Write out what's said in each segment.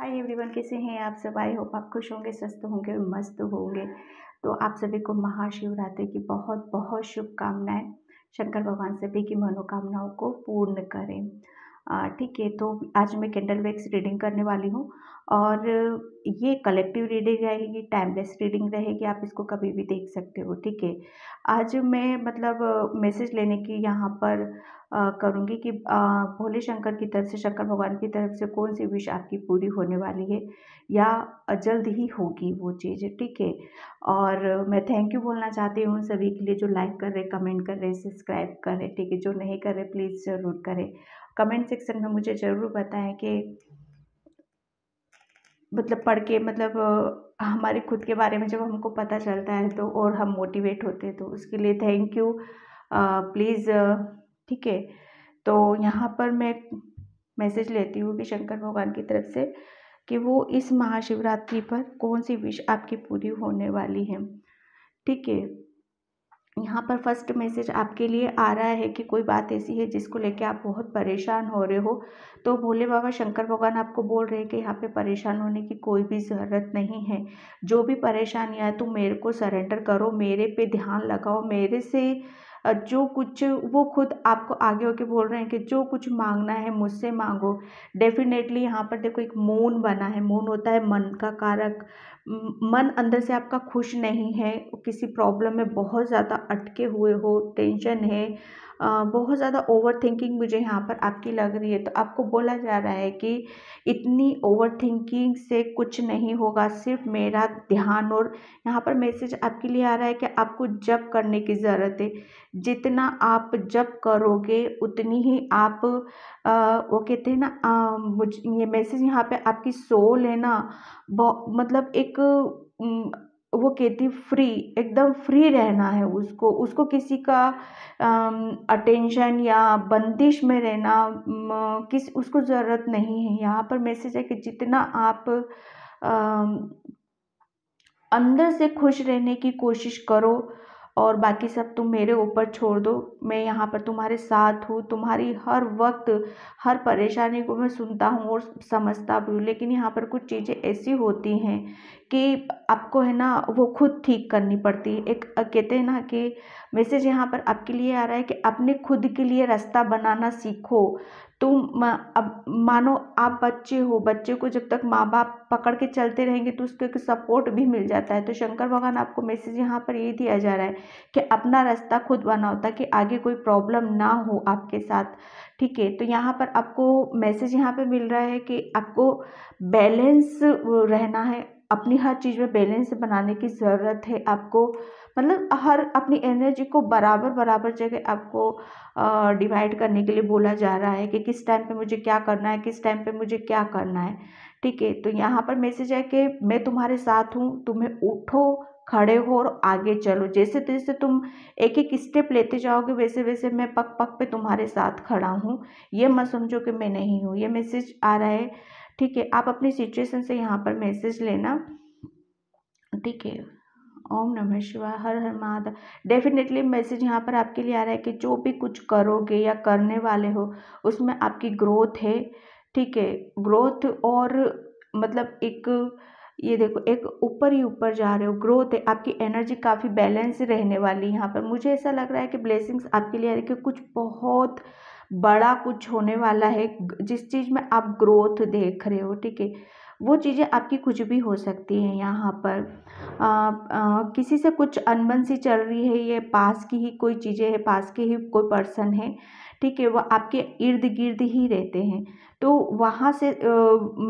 hi everyone कैसे हैं आप सब आई होप आप खुश होंगे स्वस्थ होंगे और मस्त होंगे तो आप सभी को महाशिवरात्रि की बहुत बहुत शुभकामनाएं शंकर भगवान सभी की मनोकामनाओं को पूर्ण करें ठीक है तो आज मैं कैंडल वैक्स रीडिंग करने वाली हूँ और ये कलेक्टिव रीडिंग रहेगी टाइमलेस रीडिंग रहेगी आप इसको कभी भी देख सकते हो ठीक है आज मैं मतलब मैसेज लेने की यहाँ पर करूँगी कि भोले शंकर की तरफ से शंकर भगवान की तरफ से कौन सी विश आपकी पूरी होने वाली है या जल्द ही होगी वो चीज़ ठीक है और मैं थैंक यू बोलना चाहती हूँ उन सभी के लिए जो लाइक कर रहे कमेंट कर रहे सब्सक्राइब कर रहे ठीक है जो नहीं कर रहे प्लीज़ ज़रूर करें कमेंट सेक्शन में मुझे ज़रूर बताएं कि मतलब पढ़ के मतलब हमारे खुद के बारे में जब हमको पता चलता है तो और हम मोटिवेट होते हैं तो उसके लिए थैंक यू प्लीज़ ठीक है तो यहाँ पर मैं मैसेज लेती हूँ कि शंकर भगवान की तरफ से कि वो इस महाशिवरात्रि पर कौन सी विश आपकी पूरी होने वाली है ठीक है यहाँ पर फर्स्ट मैसेज आपके लिए आ रहा है कि कोई बात ऐसी है जिसको लेके आप बहुत परेशान हो रहे हो तो भोले बाबा शंकर भगवान आपको बोल रहे हैं कि यहाँ पे परेशान होने की कोई भी ज़रूरत नहीं है जो भी परेशानियाँ आए तुम मेरे को सरेंडर करो मेरे पे ध्यान लगाओ मेरे से जो कुछ वो खुद आपको आगे होके बोल रहे हैं कि जो कुछ मांगना है मुझसे मांगो डेफिनेटली यहाँ पर देखो एक मोन बना है मोन होता है मन का कारक मन अंदर से आपका खुश नहीं है किसी प्रॉब्लम में बहुत ज़्यादा अटके हुए हो टेंशन है बहुत ज़्यादा ओवर थिंकिंग मुझे यहाँ पर आपकी लग रही है तो आपको बोला जा रहा है कि इतनी ओवर थिंकिंग से कुछ नहीं होगा सिर्फ मेरा ध्यान और यहाँ पर मैसेज आपके लिए आ रहा है कि आपको जब करने की ज़रूरत है जितना आप जब करोगे उतनी ही आप आ, वो कहते हैं ना मुझ ये मैसेज यहाँ पे आपकी सोल है ना मतलब एक वो कहती फ्री एकदम फ्री रहना है उसको उसको किसी का अटेंशन या बंदिश में रहना किस उसको ज़रूरत नहीं है यहाँ पर मैसेज है कि जितना आप अंदर से खुश रहने की कोशिश करो और बाकी सब तुम मेरे ऊपर छोड़ दो मैं यहाँ पर तुम्हारे साथ हूँ तुम्हारी हर वक्त हर परेशानी को मैं सुनता हूँ और समझता भी हूँ लेकिन यहाँ पर कुछ चीज़ें ऐसी होती हैं कि आपको है ना वो खुद ठीक करनी पड़ती है एक कहते हैं ना कि मैसेज यहाँ पर आपके लिए आ रहा है कि अपने खुद के लिए रास्ता बनाना सीखो तुम अब मानो आप बच्चे हो बच्चे को जब तक माँ बाप पकड़ के चलते रहेंगे तो उसको एक सपोर्ट भी मिल जाता है तो शंकर भगवान आपको मैसेज यहाँ पर ये दिया जा रहा है कि अपना रास्ता खुद बनाओ ताकि आगे कोई प्रॉब्लम ना हो आपके साथ ठीक है तो यहाँ पर आपको मैसेज यहाँ पे मिल रहा है कि आपको बैलेंस रहना है अपनी हर चीज़ में बैलेंस बनाने की ज़रूरत है आपको मतलब हर अपनी एनर्जी को बराबर बराबर जगह आपको डिवाइड करने के लिए बोला जा रहा है कि किस टाइम पे मुझे क्या करना है किस टाइम पे मुझे क्या करना है ठीक है तो यहाँ पर मैसेज है कि मैं तुम्हारे साथ हूँ तुम्हें उठो खड़े हो और आगे चलो जैसे जैसे तुम एक एक स्टेप लेते जाओगे वैसे वैसे मैं पक पक पे तुम्हारे साथ खड़ा हूँ ये मत समझो कि मैं नहीं हूँ ये मैसेज आ रहा है ठीक है आप अपनी सिचुएशन से यहाँ पर मैसेज लेना ठीक है ओम नमः शिवाय हर हर महादेव डेफिनेटली मैसेज यहाँ पर आपके लिए आ रहा है कि जो भी कुछ करोगे या करने वाले हो उसमें आपकी ग्रोथ है ठीक है ग्रोथ और मतलब एक ये देखो एक ऊपर ही ऊपर जा रहे हो ग्रोथ है आपकी एनर्जी काफ़ी बैलेंस रहने वाली यहाँ पर मुझे ऐसा लग रहा है कि ब्लेसिंग्स आपके लिए आ रही है कि कुछ बहुत बड़ा कुछ होने वाला है जिस चीज़ में आप ग्रोथ देख रहे हो ठीक है वो चीज़ें आपकी कुछ भी हो सकती हैं यहाँ पर किसी से कुछ अनबन सी चल रही है ये पास की ही कोई चीज़ें है पास के ही कोई पर्सन है ठीक है वो आपके इर्द गिर्द ही रहते हैं तो वहाँ से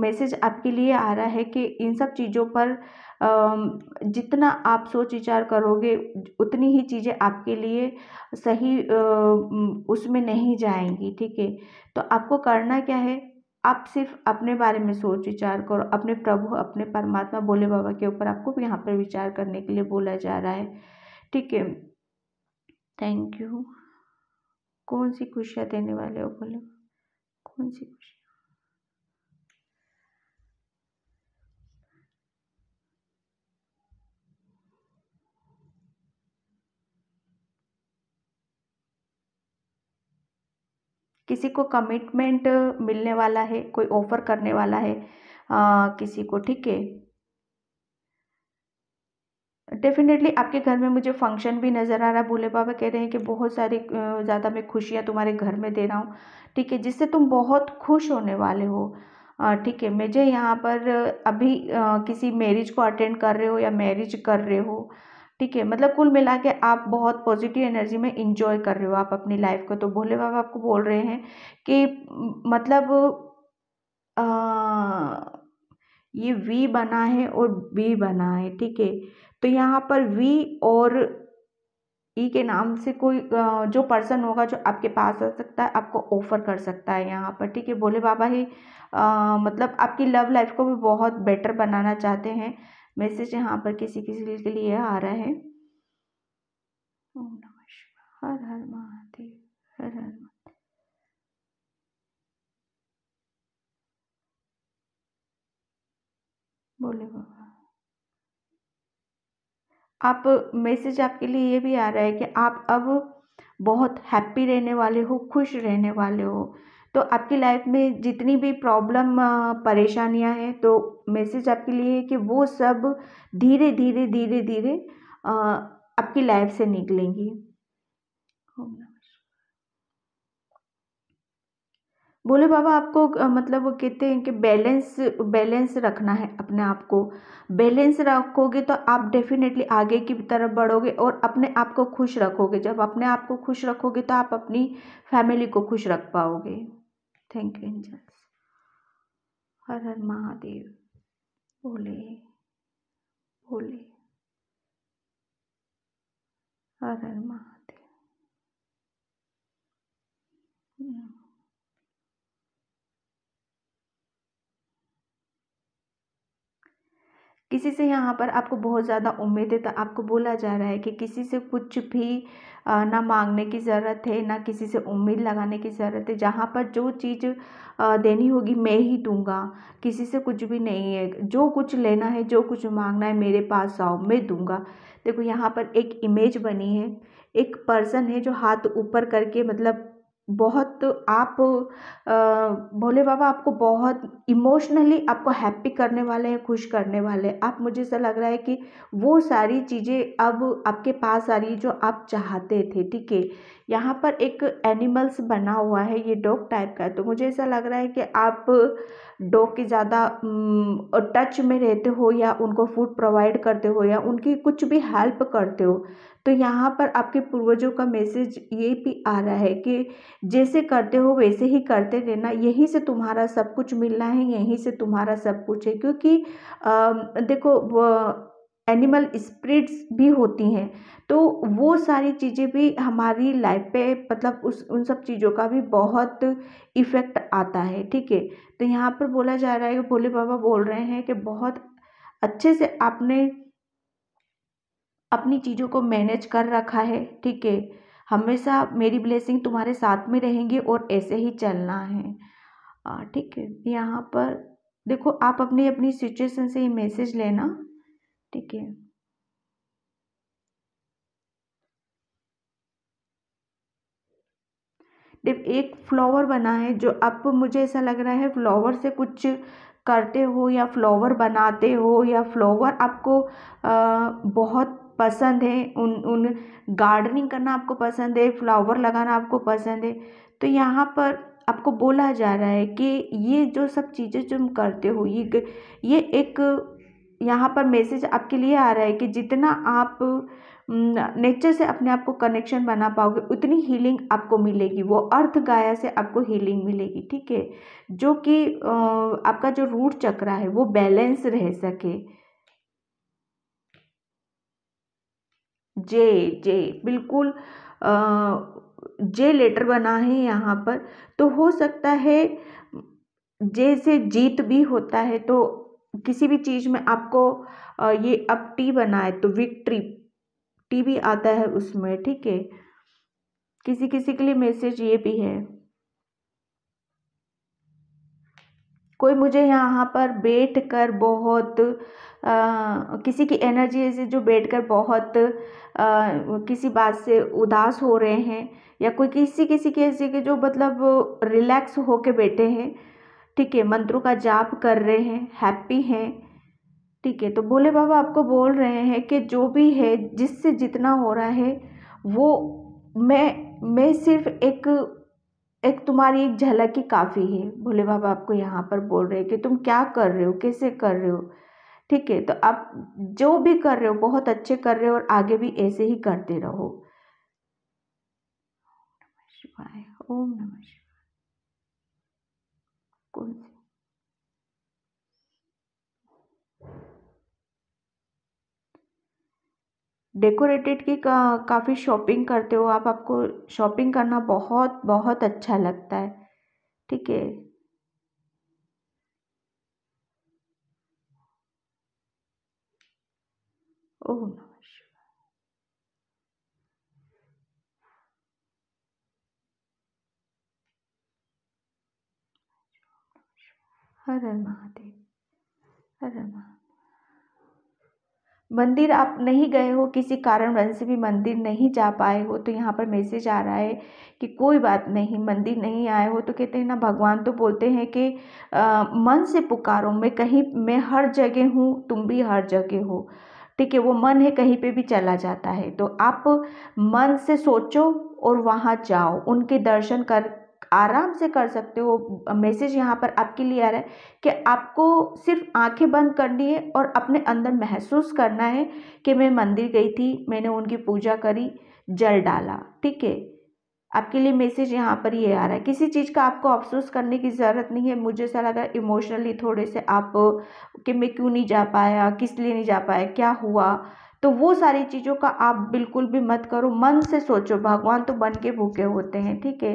मैसेज आपके लिए आ रहा है कि इन सब चीज़ों पर जितना आप सोच विचार करोगे उतनी ही चीज़ें आपके लिए सही उसमें नहीं जाएंगी ठीक है तो आपको करना क्या है आप सिर्फ अपने बारे में सोच विचार करो अपने प्रभु अपने परमात्मा भोले बाबा के ऊपर आपको यहाँ पर विचार करने के लिए बोला जा रहा है ठीक है थैंक यू कौन सी खुशियाँ देने वाले हो बोले कौन सी खुशी किसी को कमिटमेंट मिलने वाला है कोई ऑफर करने वाला है आ, किसी को ठीक है डेफिनेटली आपके घर में मुझे फंक्शन भी नज़र आ रहा है भोले बाबा कह रहे हैं कि बहुत सारी ज़्यादा मैं खुशियाँ तुम्हारे घर में दे रहा हूँ ठीक है जिससे तुम बहुत खुश होने वाले हो ठीक है मुझे यहाँ पर अभी किसी मैरिज को अटेंड कर रहे हो या मैरिज कर रहे हो ठीक है मतलब कुल मिला के आप बहुत पॉजिटिव एनर्जी में इंजॉय कर रहे हो आप अपनी लाइफ को तो भोले बाबा आपको बोल रहे हैं कि मतलब आ, ये वी बना है और बी बना है ठीक है तो यहाँ पर वी और ई e के नाम से कोई जो पर्सन होगा जो आपके पास आ सकता है आपको ऑफ़र कर सकता है यहाँ पर ठीक है भोले बाबा ही आ, मतलब आपकी लव लाइफ को भी बहुत बेटर बनाना चाहते हैं मैसेज यहाँ पर किसी किसी के लिए आ रहा है ओम नमः शिवाय हर हर महादेव हर हर बोले बाबा आप मैसेज आपके लिए ये भी आ रहा है कि आप अब बहुत हैप्पी रहने वाले हो खुश रहने वाले हो तो आपकी लाइफ में जितनी भी प्रॉब्लम परेशानियाँ हैं तो मैसेज आपके लिए है कि वो सब धीरे धीरे धीरे धीरे आपकी लाइफ से निकलेंगी बोले बाबा आपको मतलब वो कहते हैं कि बैलेंस बैलेंस रखना है अपने आप को बैलेंस रखोगे तो आप डेफिनेटली आगे की तरफ बढ़ोगे और अपने आप को खुश रखोगे जब अपने आप को खुश रखोगे तो आप अपनी फैमिली को खुश रख पाओगे थैंक यू एंजल्स हर हर महादेव बोले भोले हर हर महादेव किसी से यहाँ पर आपको बहुत ज़्यादा उम्मीद है तो आपको बोला जा रहा है कि किसी से कुछ भी ना मांगने की ज़रूरत है ना किसी से उम्मीद लगाने की ज़रूरत है जहाँ पर जो चीज़ देनी होगी मैं ही दूँगा किसी से कुछ भी नहीं है जो कुछ लेना है जो कुछ मांगना है मेरे पास आओ मैं दूँगा देखो यहाँ पर एक इमेज बनी है एक पर्सन है जो हाथ ऊपर करके मतलब बहुत आप भोले बाबा आपको बहुत इमोशनली आपको हैप्पी करने वाले हैं खुश करने वाले हैं आप मुझे ऐसा लग रहा है कि वो सारी चीज़ें अब आपके पास आ रही जो आप चाहते थे ठीक है यहाँ पर एक एनिमल्स बना हुआ है ये डॉग टाइप का है तो मुझे ऐसा लग रहा है कि आप डॉग के ज़्यादा टच में रहते हो या उनको फूड प्रोवाइड करते हो या उनकी कुछ भी हेल्प करते हो तो यहाँ पर आपके पूर्वजों का मैसेज ये भी आ रहा है कि जैसे करते हो वैसे ही करते रहना यहीं से तुम्हारा सब कुछ मिलना है यहीं से तुम्हारा सब कुछ है क्योंकि आ, देखो एनिमल स्प्रिट्स भी होती हैं तो वो सारी चीज़ें भी हमारी लाइफ पे मतलब उस उन सब चीज़ों का भी बहुत इफ़ेक्ट आता है ठीक है तो यहाँ पर बोला जा रहा है कि भोले बाबा बोल रहे हैं कि बहुत अच्छे से आपने अपनी चीज़ों को मैनेज कर रखा है ठीक है हमेशा मेरी ब्लेसिंग तुम्हारे साथ में रहेंगी और ऐसे ही चलना है ठीक है यहाँ पर देखो आप अपनी अपनी सिचुएशन से ये मैसेज लेना ठीक है एक फ्लावर बना है जो आप मुझे ऐसा लग रहा है फ्लावर से कुछ करते हो या फ्लावर बनाते हो या फ्लावर आपको आ, बहुत पसंद है उन उन गार्डनिंग करना आपको पसंद है फ्लावर लगाना आपको पसंद है तो यहाँ पर आपको बोला जा रहा है कि ये जो सब चीज़ें तुम करते हो ये ये एक यहाँ पर मैसेज आपके लिए आ रहा है कि जितना आप नेचर से अपने आप को कनेक्शन बना पाओगे उतनी हीलिंग आपको मिलेगी वो अर्थ गाया से आपको हीलिंग मिलेगी ठीक है जो कि आपका जो रूट चक्रा है वो बैलेंस रह सके जे जे बिल्कुल जे लेटर बना है यहाँ पर तो हो सकता है जे से जीत भी होता है तो किसी भी चीज़ में आपको ये अब टी बना है तो विक्ट्री टी भी आता है उसमें ठीक है किसी किसी के लिए मैसेज ये भी है कोई मुझे यहाँ पर बैठ कर बहुत किसी की एनर्जी ऐसी जो बैठ कर बहुत किसी बात से उदास हो रहे हैं या कोई किसी किसी के ऐसे कि जो मतलब रिलैक्स हो के बैठे हैं ठीक है मंत्रों का जाप कर रहे हैं हैप्पी हैं ठीक है तो भोले बाबा आपको बोल रहे हैं कि जो भी है जिससे जितना हो रहा है वो मैं मैं सिर्फ एक एक तुम्हारी एक झलक ही काफ़ी है भोले बाबा आपको यहाँ पर बोल रहे हैं कि तुम क्या कर रहे हो कैसे कर रहे हो ठीक है तो आप जो भी कर रहे हो बहुत अच्छे कर रहे हो और आगे भी ऐसे ही करते रहो ओम नमः शिवाय ओम नमः शिवाय कौन डेकोरेटेड की काफ़ी शॉपिंग करते हो आप आपको शॉपिंग करना बहुत बहुत अच्छा लगता है ठीक है ओह हर महादेव हर महादेव मंदिर आप नहीं गए हो किसी कारणवश भी मंदिर नहीं जा पाए हो तो यहाँ पर मैसेज आ रहा है कि कोई बात नहीं मंदिर नहीं आए हो तो कहते हैं ना भगवान तो बोलते हैं कि मन से पुकारो मैं कहीं मैं हर जगह हूँ तुम भी हर जगह हो ठीक है वो मन है कहीं पे भी चला जाता है तो आप मन से सोचो और वहाँ जाओ उनके दर्शन कर आराम से कर सकते हो मैसेज यहाँ पर आपके लिए आ रहा है कि आपको सिर्फ आंखें बंद करनी है और अपने अंदर महसूस करना है कि मैं मंदिर गई थी मैंने उनकी पूजा करी जल डाला ठीक है आपके लिए मैसेज यहाँ पर ये यह आ रहा है किसी चीज़ का आपको अफसोस करने की ज़रूरत नहीं है मुझे ऐसा लगा इमोशनली थोड़े से आप कि मैं क्यों नहीं जा पाया किस लिए नहीं जा पाया क्या हुआ तो वो सारी चीज़ों का आप बिल्कुल भी मत करो मन से सोचो भगवान तो बन के भूखे होते हैं ठीक है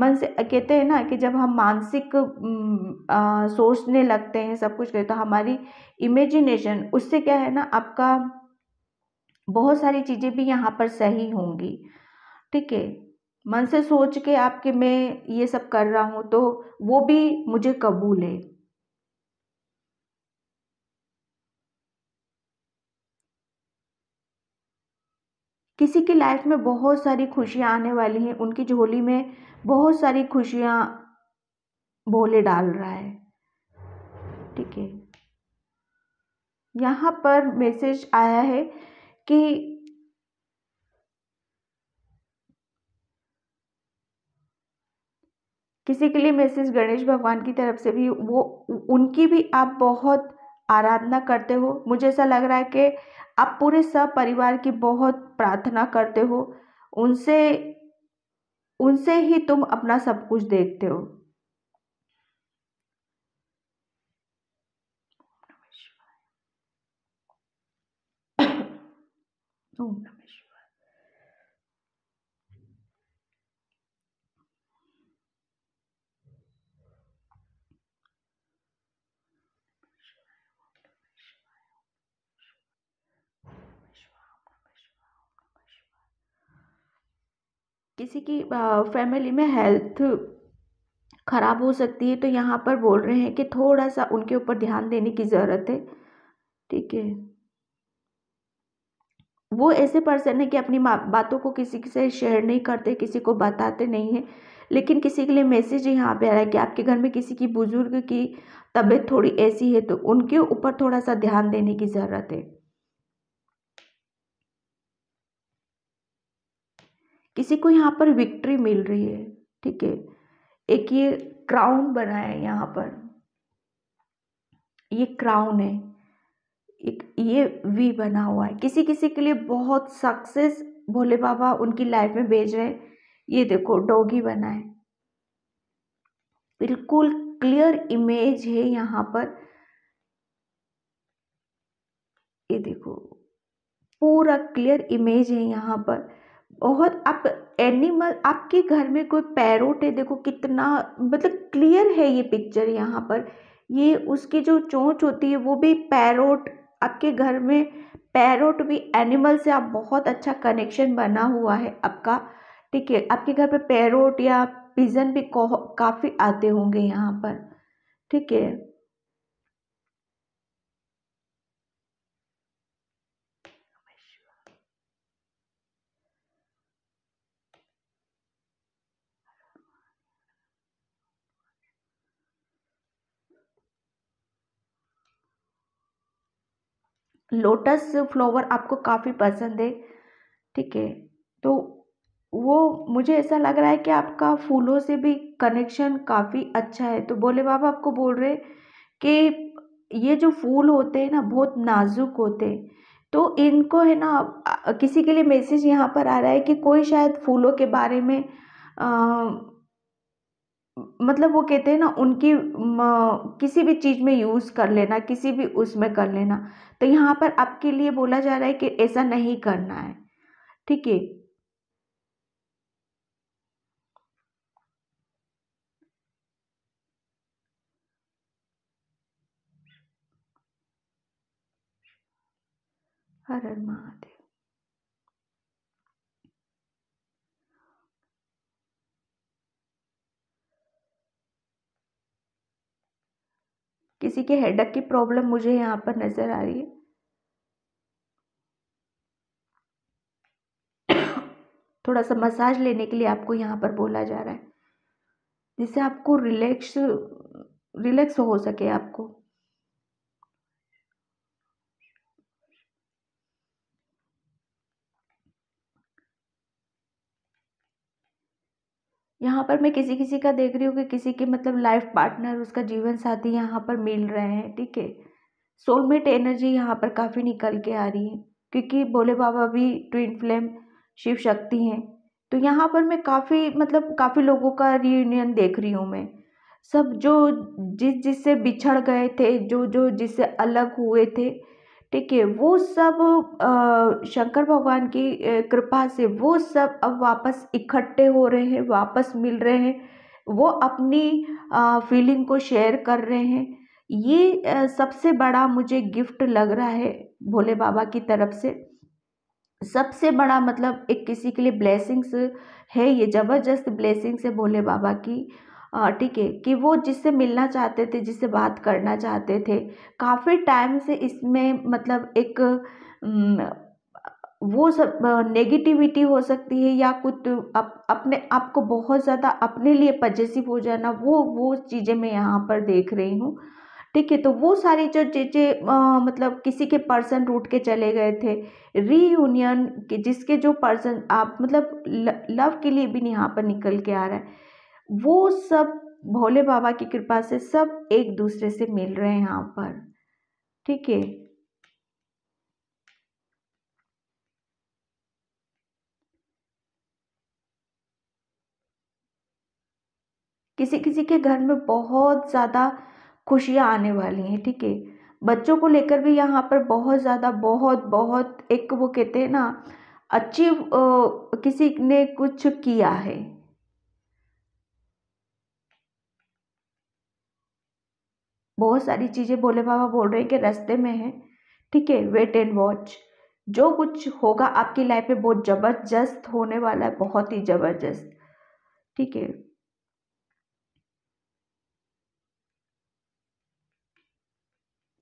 मन से कहते हैं ना कि जब हम मानसिक सोचने लगते हैं सब कुछ करें तो हमारी इमेजिनेशन उससे क्या है ना आपका बहुत सारी चीज़ें भी यहाँ पर सही होंगी ठीक है मन से सोच के आपके मैं ये सब कर रहा हूँ तो वो भी मुझे कबूल है किसी की लाइफ में बहुत सारी खुशियाँ आने वाली हैं उनकी झोली में बहुत सारी खुशियाँ भोले डाल रहा है ठीक है यहाँ पर मैसेज आया है कि किसी के लिए मैसेज गणेश भगवान की तरफ से भी वो उनकी भी आप बहुत आराधना करते हो मुझे ऐसा लग रहा है कि आप पूरे सब परिवार की बहुत प्रार्थना करते हो उनसे उनसे ही तुम अपना सब कुछ देखते हो ओम किसी की फैमिली में हेल्थ ख़राब हो सकती है तो यहाँ पर बोल रहे हैं कि थोड़ा सा उनके ऊपर ध्यान देने की ज़रूरत है ठीक है वो ऐसे पर्सन है कि अपनी बातों को किसी से शेयर नहीं करते किसी को बताते नहीं हैं लेकिन किसी के लिए मैसेज यहाँ पे आ रहा है कि आपके घर में किसी की बुज़ुर्ग की तबीयत थोड़ी ऐसी है तो उनके ऊपर थोड़ा सा ध्यान देने की ज़रूरत है किसी को यहाँ पर विक्ट्री मिल रही है ठीक है एक ये क्राउन बना है यहाँ पर ये क्राउन है एक ये वी बना हुआ है किसी किसी के लिए बहुत सक्सेस भोले बाबा उनकी लाइफ में भेज रहे हैं ये देखो डॉगी बना है बिल्कुल क्लियर इमेज है यहाँ पर ये देखो पूरा क्लियर इमेज है यहाँ पर और आप एनिमल आपके घर में कोई पैरोट है देखो कितना मतलब क्लियर है ये पिक्चर यहाँ पर ये उसकी जो चोंच होती है वो भी पैरोट आपके घर में पैरोट भी एनिमल से आप बहुत अच्छा कनेक्शन बना हुआ है आपका ठीक है आपके घर पर पैरोट या पिजन भी काफ़ी आते होंगे यहाँ पर ठीक है लोटस फ्लावर आपको काफ़ी पसंद है ठीक है तो वो मुझे ऐसा लग रहा है कि आपका फूलों से भी कनेक्शन काफ़ी अच्छा है तो बोले बाबा आपको बोल रहे कि ये जो फूल होते हैं ना बहुत नाजुक होते हैं तो इनको है ना किसी के लिए मैसेज यहाँ पर आ रहा है कि कोई शायद फूलों के बारे में आ, मतलब वो कहते हैं ना उनकी किसी भी चीज़ में यूज़ कर लेना किसी भी उसमें कर लेना तो यहाँ पर आपके लिए बोला जा रहा है कि ऐसा नहीं करना है ठीक है हर हर महा किसी के हेडक की प्रॉब्लम मुझे यहाँ पर नज़र आ रही है थोड़ा सा मसाज लेने के लिए आपको यहाँ पर बोला जा रहा है जिससे आपको रिलैक्स रिलैक्स हो सके आपको यहाँ पर मैं किसी किसी का देख रही हूँ कि किसी के मतलब लाइफ पार्टनर उसका जीवन साथी यहाँ पर मिल रहे हैं ठीक है सोलमेट एनर्जी यहाँ पर काफ़ी निकल के आ रही है क्योंकि भोले बाबा भी ट्विन फ्लेम शिव शक्ति हैं तो यहाँ पर मैं काफ़ी मतलब काफ़ी लोगों का रीयूनियन देख रही हूँ मैं सब जो जिस जिससे बिछड़ गए थे जो जो जिससे अलग हुए थे ठीक है वो सब शंकर भगवान की कृपा से वो सब अब वापस इकट्ठे हो रहे हैं वापस मिल रहे हैं वो अपनी फीलिंग को शेयर कर रहे हैं ये सबसे बड़ा मुझे गिफ्ट लग रहा है भोले बाबा की तरफ से सबसे बड़ा मतलब एक किसी के लिए ब्लेसिंग्स है ये ज़बरदस्त ब्लेसिंग्स है भोले बाबा की ठीक है कि वो जिससे मिलना चाहते थे जिससे बात करना चाहते थे काफ़ी टाइम से इसमें मतलब एक वो सब नेगेटिविटी हो सकती है या कुछ तो अप, अपने आप को बहुत ज़्यादा अपने लिए पजेसिव हो जाना वो वो चीज़ें मैं यहाँ पर देख रही हूँ ठीक है तो वो सारी जो चीज़ें मतलब किसी के पर्सन रूट के चले गए थे रीयूनियन के जिसके जो पर्सन आप मतलब ल, लव के लिए भी यहाँ पर निकल के आ रहा है वो सब भोले बाबा की कृपा से सब एक दूसरे से मिल रहे हैं यहाँ पर ठीक है किसी किसी के घर में बहुत ज़्यादा खुशियाँ आने वाली हैं ठीक है बच्चों को लेकर भी यहाँ पर बहुत ज़्यादा बहुत बहुत एक वो कहते हैं ना अच्छी किसी ने कुछ किया है बहुत सारी चीज़ें भोले बाबा बोल रहे हैं कि रास्ते में है ठीक है वेट एंड वॉच जो कुछ होगा आपकी लाइफ में बहुत ज़बरदस्त होने वाला है बहुत ही ज़बरदस्त ठीक है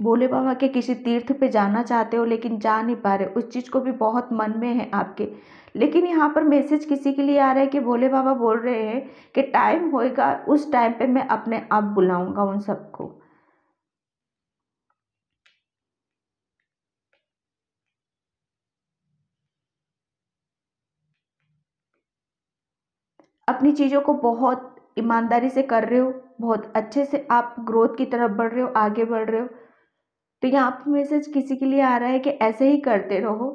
भोले बाबा के किसी तीर्थ पे जाना चाहते हो लेकिन जा नहीं पा रहे उस चीज़ को भी बहुत मन में है आपके लेकिन यहाँ पर मैसेज किसी के लिए आ रहा है कि भोले बाबा बोल रहे हैं कि टाइम होएगा उस टाइम पे मैं अपने आप बुलाऊंगा उन सबको अपनी चीज़ों को बहुत ईमानदारी से कर रहे हो बहुत अच्छे से आप ग्रोथ की तरफ बढ़ रहे हो आगे बढ़ रहे हो तो यहाँ पर मैसेज किसी के लिए आ रहा है कि ऐसे ही करते रहो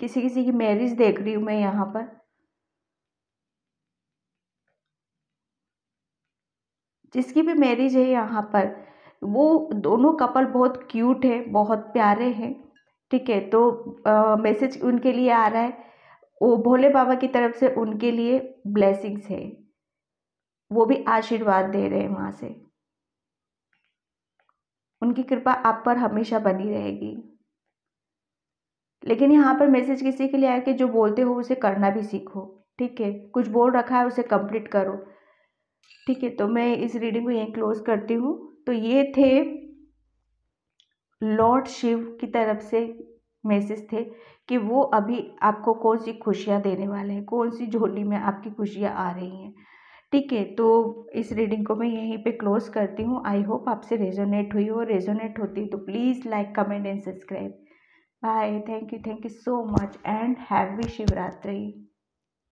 किसी किसी की मैरिज देख रही हूँ मैं यहाँ पर जिसकी भी मैरिज है यहाँ पर वो दोनों कपल बहुत क्यूट है बहुत प्यारे हैं ठीक है तो मैसेज उनके लिए आ रहा है वो भोले बाबा की तरफ से उनके लिए ब्लेसिंग्स है वो भी आशीर्वाद दे रहे हैं वहाँ से उनकी कृपा आप पर हमेशा बनी रहेगी लेकिन यहाँ पर मैसेज किसी के लिए आया कि जो बोलते हो उसे करना भी सीखो ठीक है कुछ बोल रखा है उसे कंप्लीट करो ठीक है तो मैं इस रीडिंग को यहीं क्लोज करती हूँ तो ये थे लॉर्ड शिव की तरफ से मैसेज थे कि वो अभी आपको कौन सी खुशियाँ देने वाले हैं कौन सी झोली में आपकी खुशियाँ आ रही हैं ठीक है तो इस रीडिंग को मैं यहीं पे क्लोज करती हूँ आई होप आपसे रेजोनेट हुई हो रेजोनेट होती तो please like comment and subscribe bye thank you thank you so much and happy Shivratri